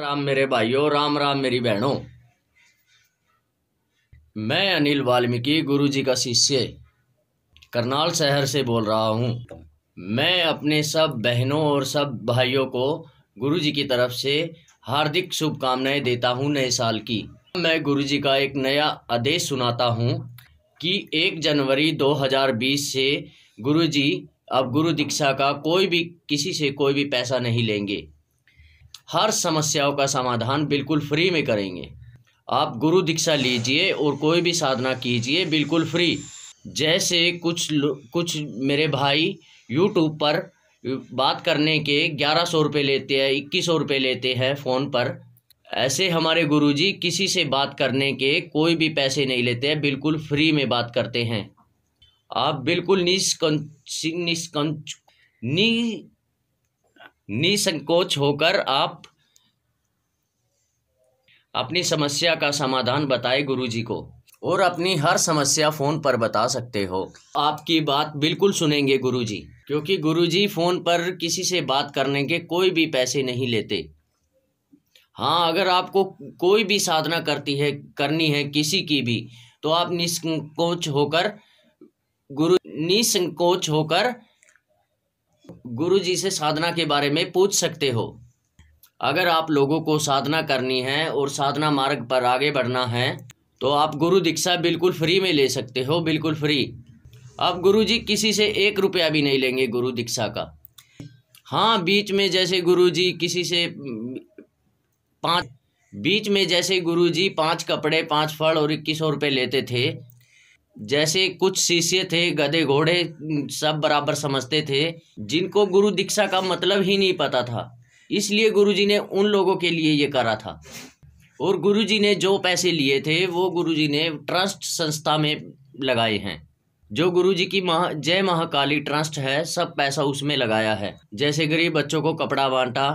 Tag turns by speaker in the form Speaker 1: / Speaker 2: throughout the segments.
Speaker 1: राम मेरे भाइयों राम राम मेरी बहनों मैं अनिल वाल्मीकि गुरु जी का शिष्य करनाल शहर से बोल रहा हूँ मैं अपने सब बहनों और सब भाइयों को गुरु जी की तरफ से हार्दिक शुभकामनाएं देता हूँ नए साल की मैं गुरु जी का एक नया आदेश सुनाता हूँ कि एक जनवरी 2020 से गुरु जी अब गुरु दीक्षा का कोई भी किसी से कोई भी पैसा नहीं लेंगे हर समस्याओं का समाधान बिल्कुल फ्री में करेंगे आप गुरु दीक्षा लीजिए और कोई भी साधना कीजिए बिल्कुल फ्री जैसे कुछ कुछ मेरे भाई यूट्यूब पर बात करने के ग्यारह सौ रुपये लेते हैं इक्कीस सौ रुपये लेते हैं फ़ोन पर ऐसे हमारे गुरुजी किसी से बात करने के कोई भी पैसे नहीं लेते हैं बिल्कुल फ्री में बात करते हैं आप बिल्कुल निष्कं निष्कं नि निसंकोच होकर आप अपनी समस्या का समाधान बताए गुरुजी को और अपनी हर समस्या फ़ोन पर बता सकते हो आपकी बात बिल्कुल सुनेंगे गुरुजी क्योंकि गुरुजी फ़ोन पर किसी से बात करने के कोई भी पैसे नहीं लेते हाँ अगर आपको कोई भी साधना करती है करनी है किसी की भी तो आप निसंकोच होकर गुरु निसंकोच होकर गुरु जी से साधना के बारे में पूछ सकते हो अगर आप लोगों को साधना करनी है और साधना मार्ग पर आगे बढ़ना है तो आप गुरु दीक्षा बिल्कुल फ्री में ले सकते हो बिल्कुल फ्री आप गुरु जी किसी से एक रुपया भी नहीं लेंगे गुरु दीक्षा का हाँ बीच में जैसे गुरु जी किसी से पाँच बीच में जैसे गुरु जी पाँच कपड़े पाँच फल और इक्कीस सौ रुपये लेते थे जैसे कुछ शिष्य थे गधे घोड़े सब बराबर समझते थे जिनको गुरु दीक्षा का मतलब ही नहीं पता था इसलिए गुरुजी ने उन लोगों के लिए ये करा था और गुरुजी ने जो पैसे लिए थे वो गुरुजी ने ट्रस्ट संस्था में लगाए हैं जो गुरुजी की महा जय महाकाली ट्रस्ट है सब पैसा उसमें लगाया है जैसे गरीब बच्चों को कपड़ा बांटा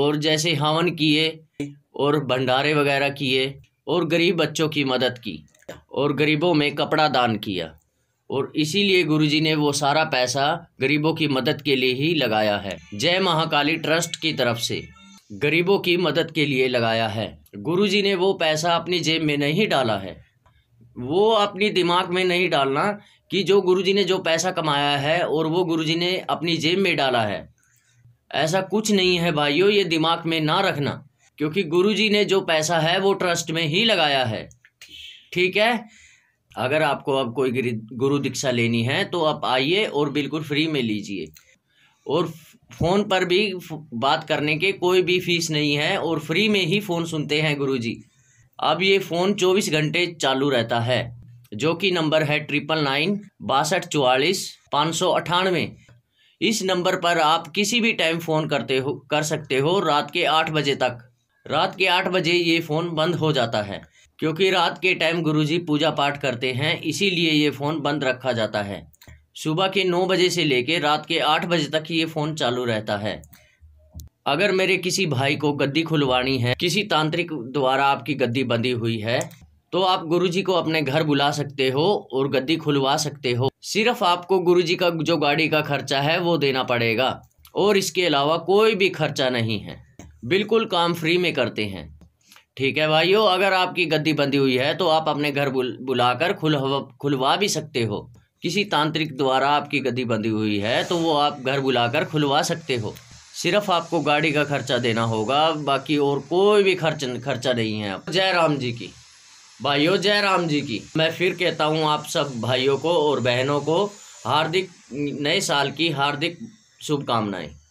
Speaker 1: और जैसे हवन किए और भंडारे वगैरह किए और गरीब बच्चों की मदद की और गरीबों में कपड़ा दान किया और इसीलिए गुरुजी ने वो सारा पैसा गरीबों की मदद के लिए ही लगाया है जय महाकाली ट्रस्ट की तरफ से गरीबों की मदद के लिए लगाया है गुरुजी ने वो पैसा अपनी जेब में नहीं डाला है वो अपनी दिमाग में नहीं डालना कि जो गुरुजी ने जो पैसा कमाया है और वो गुरुजी ने अपनी जेब में डाला है ऐसा कुछ नहीं है भाइयों ये दिमाग में ना रखना क्योंकि गुरुजी ने जो पैसा है वो ट्रस्ट में ही लगाया है ठीक है अगर आपको अब कोई गुरु दीक्षा लेनी है तो आप आइए और बिल्कुल फ्री में लीजिए और फ़ोन पर भी बात करने के कोई भी फीस नहीं है और फ्री में ही फ़ोन सुनते हैं गुरुजी अब ये फ़ोन 24 घंटे चालू रहता है जो कि नंबर है ट्रिपल नाइन बासठ चौवालीस पाँच सौ अठानवे इस नंबर पर आप किसी भी टाइम फ़ोन करते हो कर सकते हो रात के आठ बजे तक रात के आठ बजे ये फ़ोन बंद हो जाता है क्योंकि रात के टाइम गुरुजी पूजा पाठ करते हैं इसीलिए ये फ़ोन बंद रखा जाता है सुबह के नौ बजे से लेकर रात के आठ बजे तक ये फ़ोन चालू रहता है अगर मेरे किसी भाई को गद्दी खुलवानी है किसी तांत्रिक द्वारा आपकी गद्दी बंधी हुई है तो आप गुरुजी को अपने घर बुला सकते हो और गद्दी खुलवा सकते हो सिर्फ आपको गुरुजी का जो गाड़ी का खर्चा है वो देना पड़ेगा और इसके अलावा कोई भी खर्चा नहीं है बिल्कुल काम फ्री में करते हैं ठीक है भाइयों अगर आपकी गद्दी बंधी हुई है तो आप अपने घर बुल, बुलाकर खुल खुलवा भी सकते हो किसी तांत्रिक द्वारा आपकी गद्दी बंधी हुई है तो वो आप घर बुलाकर खुलवा सकते हो सिर्फ आपको गाड़ी का खर्चा देना होगा बाकी और कोई भी खर्च खर्चा नहीं है जय राम जी की भाइयों जय राम जी की मैं फिर कहता हूँ आप सब भाइयों को और बहनों को हार्दिक नए साल की हार्दिक शुभकामनाएं